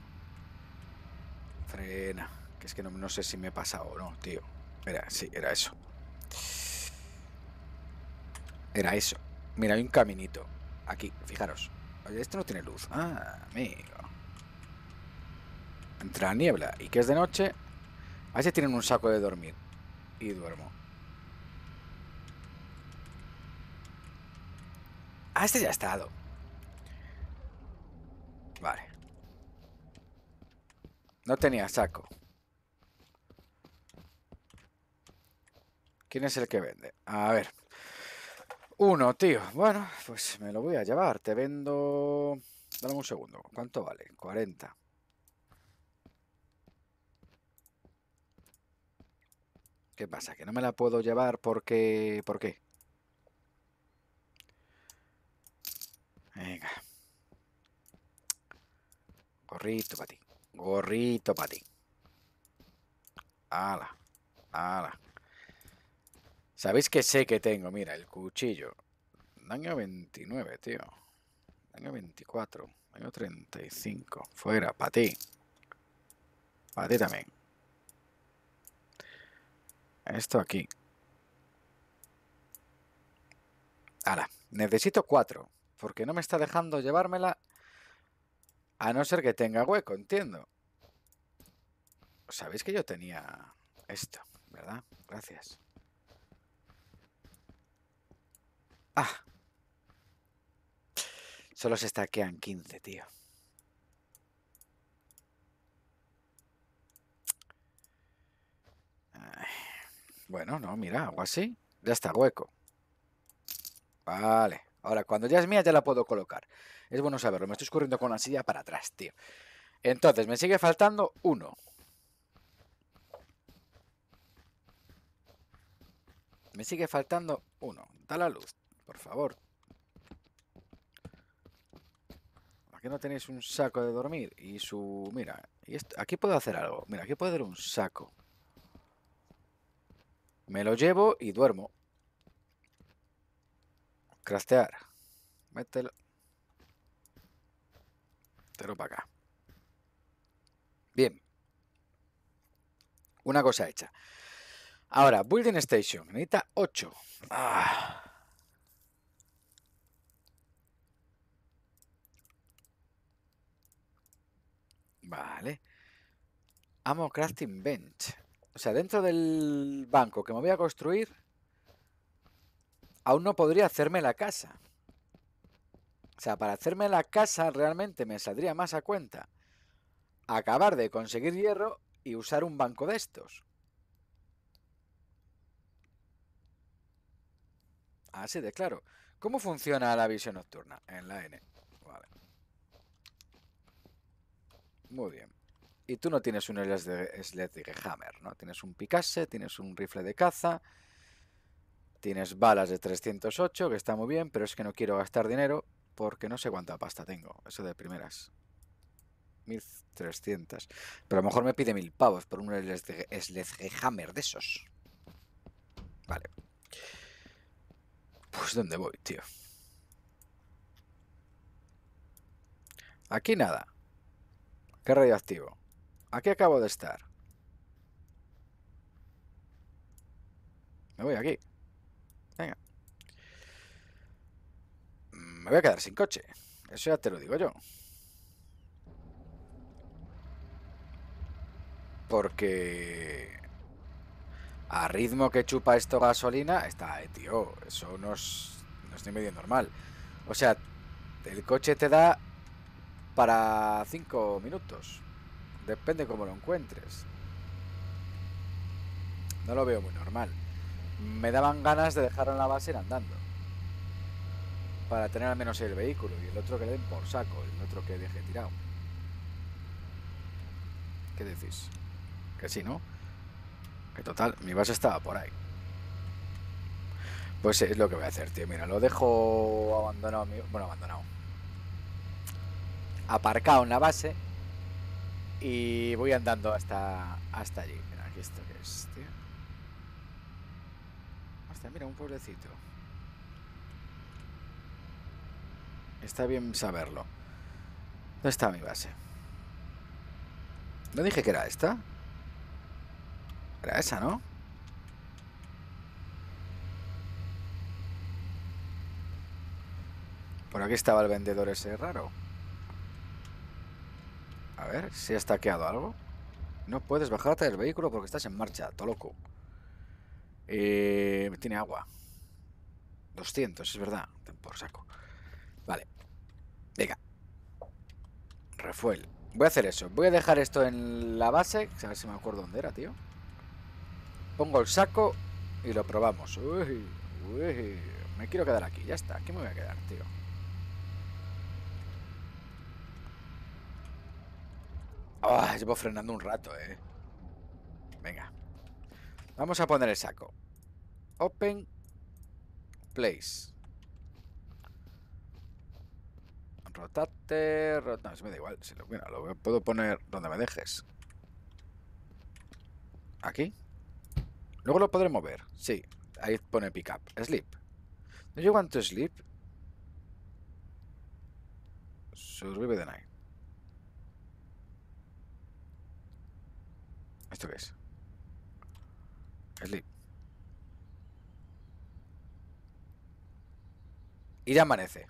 Frena. Que es que no, sé si me he pasado o no, tío. Era, sí, era eso. Era eso. Mira, hay un caminito. Aquí, fijaros. Oye, esto no tiene luz. Ah, amigo. Entra niebla. ¿Y que es de noche? Ahí se tienen un saco de dormir. Y duermo. Ah, este ya ha estado. Vale. No tenía saco. ¿Quién es el que vende? A ver. Uno, tío. Bueno, pues me lo voy a llevar. Te vendo... Dame un segundo. ¿Cuánto vale? 40. ¿Qué pasa? ¿Que no me la puedo llevar porque... ¿Por qué? Venga. Gorrito para ti. Gorrito para ti. Ala. Ala. ¿Sabéis que sé que tengo? Mira, el cuchillo. Daño 29, tío. Daño 24. Daño 35. Fuera, para ti. Para ti también. Esto aquí. Ahora, necesito cuatro. Porque no me está dejando llevármela. A no ser que tenga hueco, entiendo. Sabéis que yo tenía esto, ¿verdad? Gracias. Ah. Solo se stackean 15, tío. Ay. Bueno, no, mira, algo así. Ya está hueco. Vale. Ahora, cuando ya es mía, ya la puedo colocar. Es bueno saberlo. Me estoy escurriendo con la silla para atrás, tío. Entonces, me sigue faltando uno. Me sigue faltando uno. Da la luz, por favor. Aquí no tenéis un saco de dormir? Y su... Mira, aquí puedo hacer algo. Mira, aquí puedo hacer un saco. Me lo llevo y duermo. Crastear. Mételo. Mételo para acá. Bien. Una cosa hecha. Ahora, Building Station. Necesita 8. Ah. Vale. Amo Crafting Bench. O sea, dentro del banco que me voy a construir, aún no podría hacerme la casa. O sea, para hacerme la casa realmente me saldría más a cuenta acabar de conseguir hierro y usar un banco de estos. Así de claro. ¿Cómo funciona la visión nocturna? En la N. Vale. Muy bien y tú no tienes un Sledgehammer, ¿no? Tienes un Picasso, tienes un rifle de caza, tienes balas de 308, que está muy bien, pero es que no quiero gastar dinero porque no sé cuánta pasta tengo, eso de primeras. 1300. Pero a lo mejor me pide mil pavos por un Sledgehammer de esos. Vale. Pues ¿dónde voy, tío? Aquí nada. ¿Qué radioactivo? Aquí acabo de estar. Me voy aquí. Venga. Mm, me voy a quedar sin coche. Eso ya te lo digo yo. Porque... A ritmo que chupa esto gasolina... Está, eh, tío. Eso no es, medio normal. O sea, el coche te da para 5 minutos. Depende cómo lo encuentres. No lo veo muy normal. Me daban ganas de dejar en la base andando. Para tener al menos el vehículo y el otro que le den por saco, el otro que deje tirado. ¿Qué decís? Que sí, ¿no? Que total, mi base estaba por ahí. Pues es lo que voy a hacer, tío. Mira, lo dejo abandonado. Bueno, abandonado. Aparcado en la base y voy andando hasta, hasta allí. Mira, aquí esto que es, tío. Hasta, mira, un pueblecito. Está bien saberlo. ¿Dónde está mi base? ¿No dije que era esta? Era esa, ¿no? Por aquí estaba el vendedor ese raro. A ver, si ha taqueado algo. No puedes bajarte del vehículo porque estás en marcha, loco Eh, tiene agua. 200, es verdad. Por saco. Vale. Venga. Refuel. Voy a hacer eso. Voy a dejar esto en la base. A ver si me acuerdo dónde era, tío. Pongo el saco y lo probamos. Me quiero quedar aquí. Ya está. Aquí me voy a quedar, tío. Ah, llevo frenando un rato, eh. Venga. Vamos a poner el saco. Open place. Rotate, No, se me da igual. lo, puedo poner donde me dejes. Aquí. Luego lo podré mover. Sí. Ahí pone pick up. Sleep. ¿No llego want to sleep? Survive the night. ¿Esto qué es? Sleep. Y ya amanece.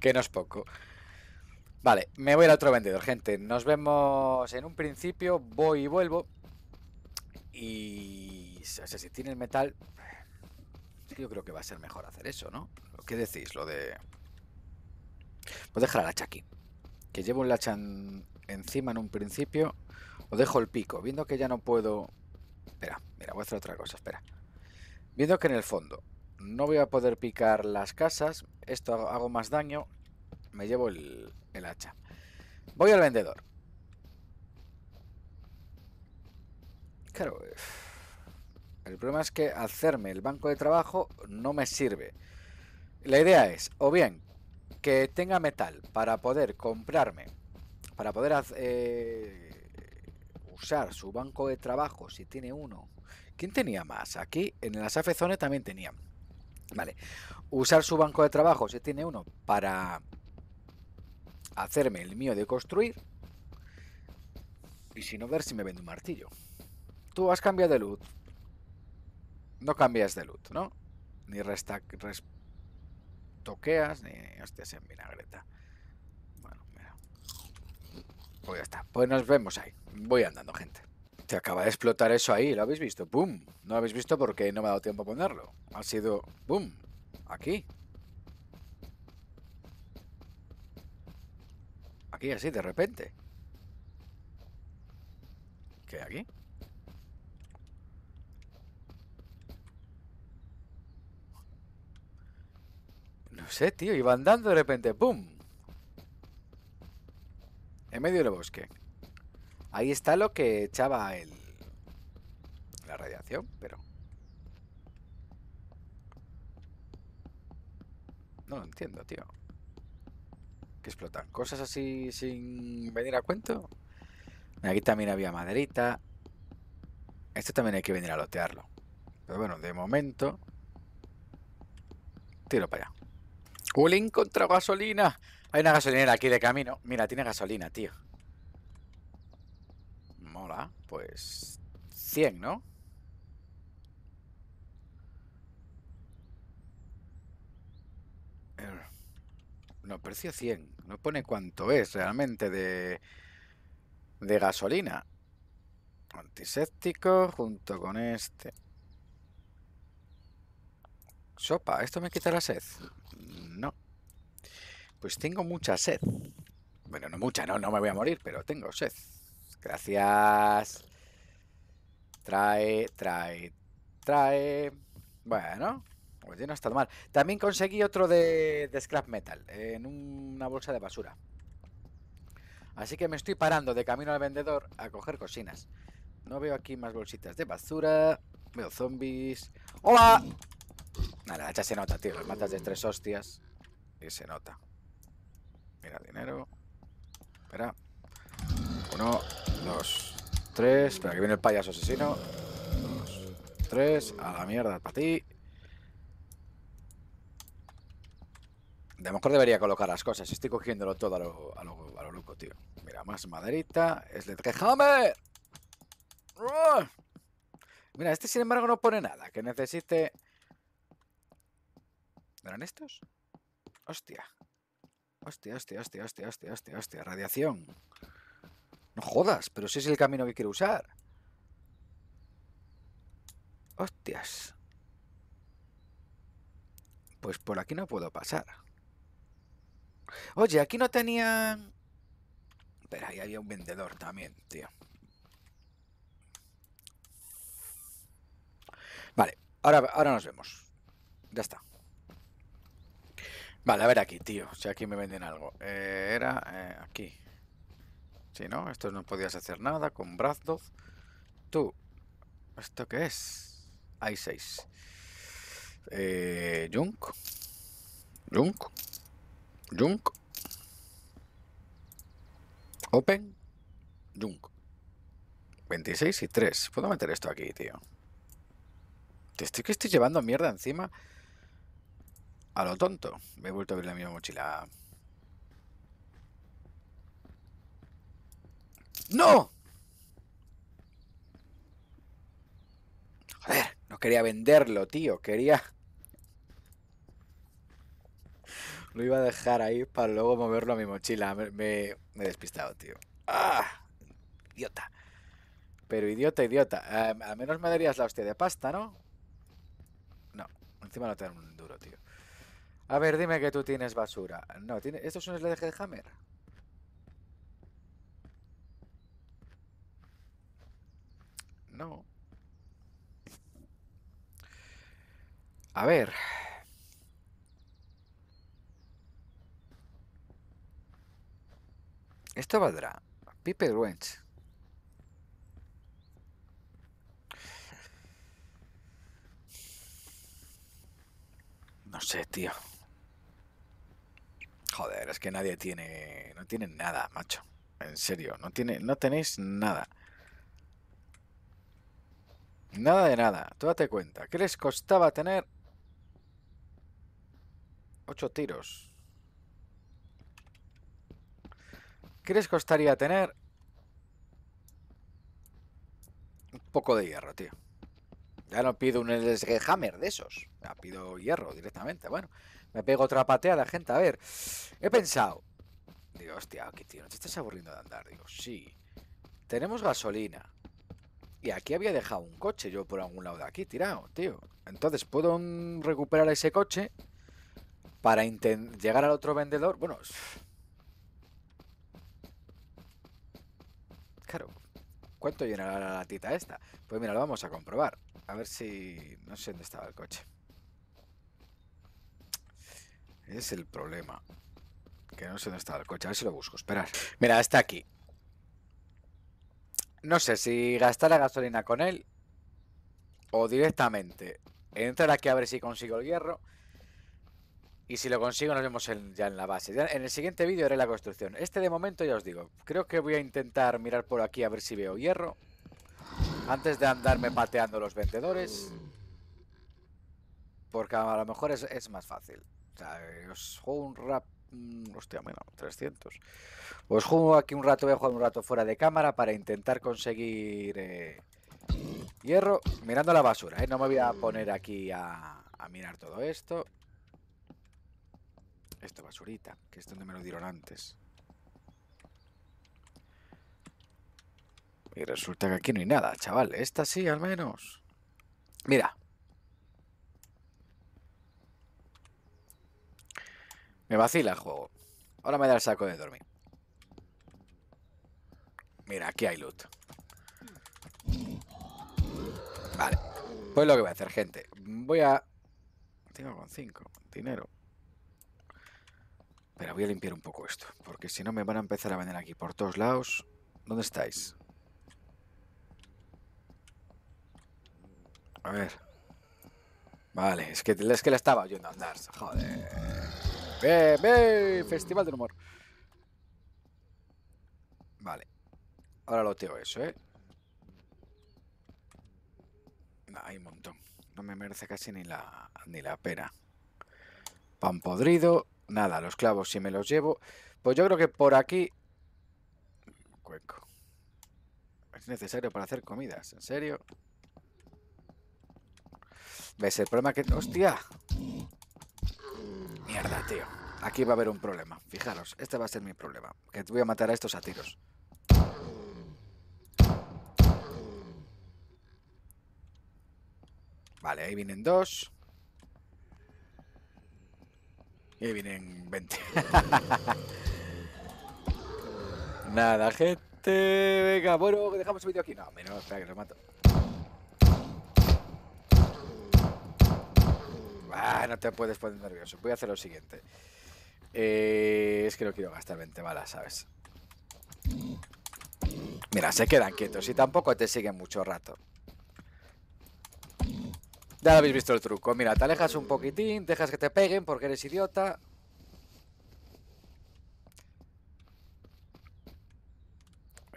Que no es poco. Vale, me voy al otro vendedor, gente. Nos vemos en un principio. Voy y vuelvo. Y... O sea, si tiene el metal... Yo creo que va a ser mejor hacer eso, ¿no? ¿Qué decís? Lo de... Pues dejar la hacha aquí. Que llevo un hacha en, encima en un principio, o dejo el pico, viendo que ya no puedo... Espera, mira, voy a hacer otra cosa, espera. Viendo que en el fondo no voy a poder picar las casas, esto hago más daño, me llevo el, el hacha. Voy al vendedor. Claro, eh, el problema es que hacerme el banco de trabajo no me sirve. La idea es, o bien, que tenga metal para poder comprarme para poder eh, usar su banco de trabajo, si tiene uno. ¿Quién tenía más? Aquí en las Safe también tenía Vale. Usar su banco de trabajo, si tiene uno, para hacerme el mío de construir. Y si no, ver si me vende un martillo. Tú has cambiado de loot No cambias de loot, ¿no? Ni resta, toqueas, ni hostias en vinagreta. Pues ya está. Pues nos vemos ahí. Voy andando, gente. Se acaba de explotar eso ahí, ¿lo habéis visto? ¡Pum! No lo habéis visto porque no me ha dado tiempo a ponerlo. Ha sido... ¡Pum! Aquí. Aquí, así, de repente. ¿Qué aquí? No sé, tío. Iba andando de repente. ¡Pum! En medio del bosque. Ahí está lo que echaba el... La radiación, pero... No lo entiendo, tío. Que explotan cosas así sin venir a cuento. Aquí también había maderita. Esto también hay que venir a lotearlo. Pero bueno, de momento... Tiro para allá. ¡Ulin contra gasolina! Hay una gasolinera aquí de camino. Mira, tiene gasolina, tío. Mola, pues... 100, ¿no? Er, no, precio 100. No pone cuánto es realmente de... De gasolina. Antiséptico junto con este. Sopa, ¿esto me quita la sed? Pues tengo mucha sed. Bueno, no mucha, no, no me voy a morir, pero tengo sed. Gracias. Trae, trae, trae. Bueno, pues yo no estado mal. También conseguí otro de, scrap metal en una bolsa de basura. Así que me estoy parando de camino al vendedor a coger cocinas. No veo aquí más bolsitas de basura. Veo zombies. ¡Hola! Nada, ya se nota, tío. Los matas de tres hostias. Y se nota. Mira, dinero. Espera. Uno, dos, tres. Espera, que viene el payaso asesino. Dos, tres. A la mierda, para ti. De lo mejor debería colocar las cosas. Estoy cogiéndolo todo a lo, a lo, loco, tío. Mira, más maderita. ¡Es de ¡Oh! Mira, este sin embargo no pone nada. Que necesite... ¿Eran estos? Hostia. Hostia, hostia, hostia, hostia, hostia, hostia, hostia. Radiación. No jodas, pero si es el camino que quiero usar. Hostias. Pues por aquí no puedo pasar. Oye, aquí no tenían... Pero ahí había un vendedor también, tío. Vale, ahora, ahora nos vemos. Ya está. Vale, a ver aquí, tío, si aquí me venden algo. Eh, era eh, aquí. Si no, esto no podías hacer nada con Brazdov. Tú, ¿esto qué es? Hay seis Eh, Junk. Junk. Junk. Open. Junk. 26 y 3. Puedo meter esto aquí, tío. Te estoy que estoy llevando mierda encima. A lo tonto. Me he vuelto a abrir la misma mochila. ¡No! Joder, no quería venderlo, tío. Quería... Lo iba a dejar ahí para luego moverlo a mi mochila. Me, he despistado, tío. ¡Ah! Idiota. Pero idiota, idiota. Eh, al menos me darías la hostia de pasta, ¿no? No, encima no tengo un duro, tío. A ver, dime que tú tienes basura. No, tiene... ¿esto es un Hammer? No. A ver. Esto valdrá. Pipe Wench. No sé, tío. Joder, es que nadie tiene. No tiene nada, macho. En serio, no, tiene, no tenéis nada. Nada de nada. Tú date cuenta. ¿Qué les costaba tener. Ocho tiros. ¿Qué les costaría tener. Un poco de hierro, tío. Ya no pido un Hammer de esos. Ya pido hierro directamente. Bueno. Me pego otra pateada, gente. A ver, he pensado. Digo, hostia, aquí, tío, ¿no te estás aburriendo de andar? Digo, sí. Tenemos gasolina. Y aquí había dejado un coche yo por algún lado de aquí tirado, tío. Entonces puedo mm, recuperar ese coche para llegar al otro vendedor. Bueno... Claro, ¿cuánto llenará la latita esta? Pues mira, lo vamos a comprobar. A ver si... No sé dónde estaba el coche. Es el problema. Que no sé dónde está el coche. A ver si lo busco. Esperar. Mira, está aquí. No sé si gastar la gasolina con él o directamente entrar aquí a ver si consigo el hierro. Y si lo consigo nos vemos ya en la base. en el siguiente vídeo haré la construcción. Este de momento ya os digo. Creo que voy a intentar mirar por aquí a ver si veo hierro. Antes de andarme pateando los vendedores. Porque a lo mejor es más fácil os juego un rap. Mm, hostia, mira, 300. Os juego aquí un rato, voy a jugar un rato fuera de cámara para intentar conseguir eh, hierro mirando la basura. ¿eh? No me voy a poner aquí a, a mirar todo esto. Esta basurita, que es donde me lo dieron antes. Y resulta que aquí no hay nada, chaval. Esta sí, al menos. Mira, Me vacila el juego. Ahora me da el saco de dormir. Mira, aquí hay loot. Vale. Pues lo que voy a hacer, gente. Voy a... Tengo con 5. Dinero. Pero voy a limpiar un poco esto. Porque si no me van a empezar a vender aquí por todos lados. ¿Dónde estáis? A ver. Vale, es que, es que la estaba oyendo andar. Joder. Bien, festival del humor. Vale. Ahora lo teo eso, ¿eh? hay un montón. No me merece casi ni la, ni la pena. Pan podrido. Nada, los clavos si me los llevo. Pues yo creo que por aquí... Cuenco. Es necesario para hacer comidas, ¿en serio? ¿Ves el problema que... ¡Hostia! Mierda, tío. Aquí va a haber un problema. Fijaros, este va a ser mi problema. Que voy a matar a estos a tiros. Vale, ahí vienen dos. Y ahí vienen 20. [laughs] Nada, gente. Venga, bueno, dejamos el vídeo aquí. No, menos, espera que lo mato. Ah, no te puedes poner nervioso. Voy a hacer lo siguiente. Eh, es que no quiero gastar 20 balas, ¿sabes? Mira, se quedan quietos y tampoco te siguen mucho rato. Ya habéis visto el truco. Mira, te alejas un poquitín, dejas que te peguen porque eres idiota.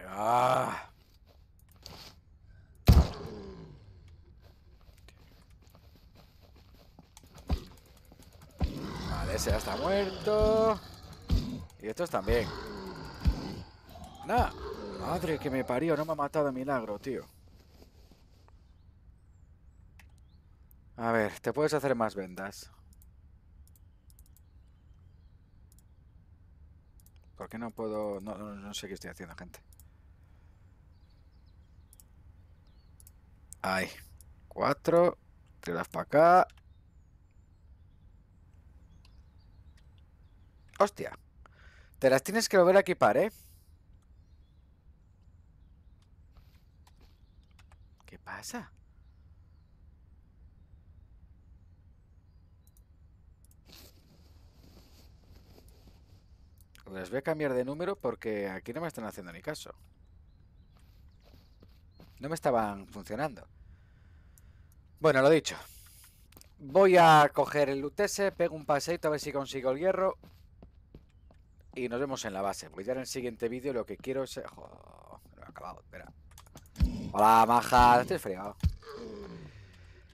Ah. Ese ya está muerto. Y estos también. ¡nah Madre que me parió, no me ha matado de milagro, tío. A ver, te puedes hacer más vendas. ¿Por qué no puedo...? No, sé qué estoy haciendo, gente. Ahí. Cuatro. Tiras para acá. Hostia. Te las tienes que volver a equipar, ¿eh? ¿Qué pasa? Les voy a cambiar de número porque aquí no me están haciendo ni caso. No me estaban funcionando. Bueno, lo dicho. Voy a coger el UTS, pego un paseito a ver si consigo el hierro y nos vemos en la base. Porque ya en el siguiente vídeo lo que quiero es... Joder, he acabado, espera. Hola, maja, estoy fregado.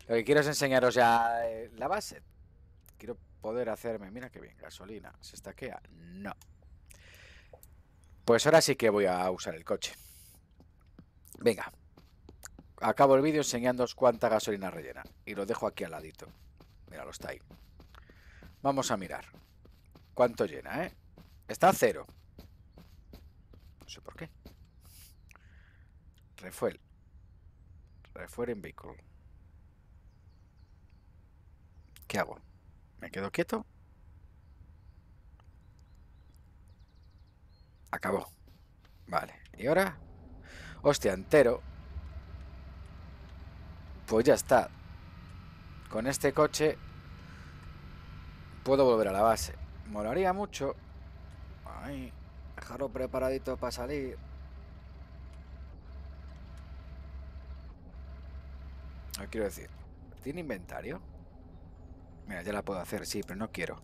Lo que quiero es enseñaros ya eh, la base. Quiero poder hacerme... Mira que bien, gasolina. ¿Se estaquea? No. Pues ahora sí que voy a usar el coche. Venga. Acabo el vídeo enseñándoos cuánta gasolina rellena. Y lo dejo aquí al ladito. lo está ahí. Vamos a mirar. ¿Cuánto llena, eh? Está a cero. No sé por qué. Refuel. Refuel en vehículo. ¿Qué hago? ¿Me quedo quieto? Acabó. Vale. ¿Y ahora? Hostia, entero. Pues ya está. Con este coche puedo volver a la base. Moraría mucho Ahí. Dejarlo preparadito para salir. No ah, quiero decir, ¿tiene inventario? Mira, ya la puedo hacer, sí, pero no quiero.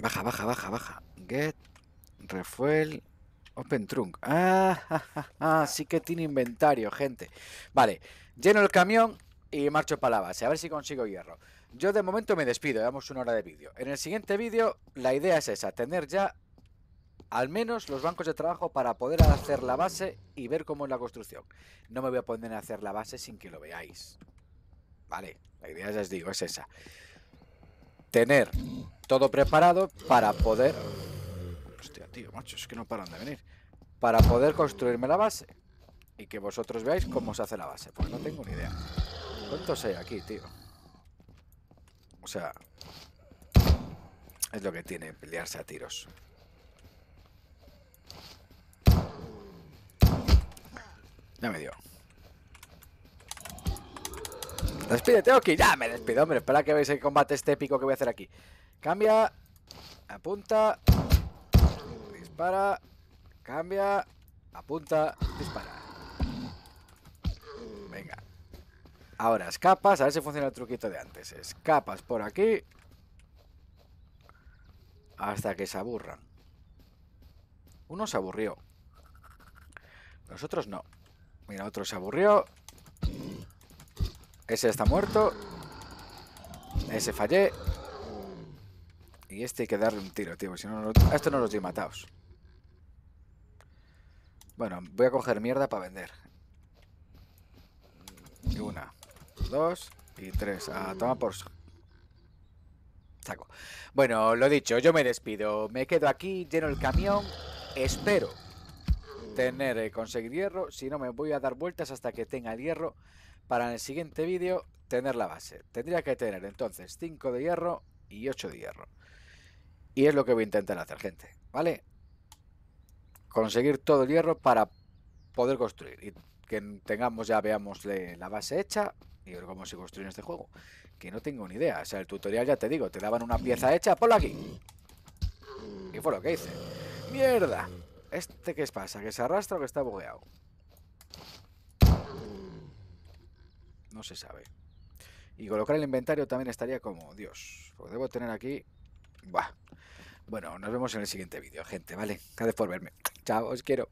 Baja, baja, baja, baja. Get, refuel, open trunk. Ah, ah, sí que tiene inventario, gente. Vale, lleno el camión y marcho para la base. A ver si consigo hierro. Yo de momento me despido, damos una hora de vídeo. En el siguiente vídeo la idea es esa, tener ya al menos los bancos de trabajo para poder hacer la base y ver cómo es la construcción. No me voy a poner a hacer la base sin que lo veáis. Vale, la idea ya os digo, es esa. Tener todo preparado para poder... Hostia, tío, macho, es que no paran de venir. Para poder construirme la base. Y que vosotros veáis cómo se hace la base. Pues no tengo ni idea. ¿Cuántos hay aquí, tío? O sea, es lo que tiene pelearse a tiros. Ya me dio. Despídete, tengo que Ya me despido, hombre. Espera que veáis el combate este épico que voy a hacer aquí. Cambia. Apunta. Dispara. Cambia. Apunta. Dispara. Ahora, escapas, a ver si funciona el truquito de antes. Escapas por aquí. Hasta que se aburran. Uno se aburrió. Los otros no. Mira, otro se aburrió. Ese está muerto. Ese fallé. Y este hay que darle un tiro, tío. Si no, esto no los di matados. Bueno, voy a coger mierda para vender. Y una dos y tres. Ah, toma por... Saco. Bueno, lo dicho, yo me despido. Me quedo aquí, lleno el camión. Espero tener, eh, conseguir hierro. Si no, me voy a dar vueltas hasta que tenga el hierro. Para en el siguiente vídeo tener la base. Tendría que tener entonces 5 de hierro y 8 de hierro. Y es lo que voy a intentar hacer, gente. ¿Vale? Conseguir todo el hierro para poder construir. Y que tengamos, ya veamos la base hecha y ver cómo se construye este juego. Que no tengo ni idea. O sea, el tutorial ya te digo, te daban una pieza hecha, ponlo aquí. Y fue lo que hice. ¡Mierda! ¿Este qué pasa? ¿Que se arrastra o que está bugueado? No se sabe. Y colocar el inventario también estaría como... Dios, lo debo tener aquí... Buah. Bueno, nos vemos en el siguiente vídeo, gente, ¿vale? Gracias por verme. Chao, os quiero.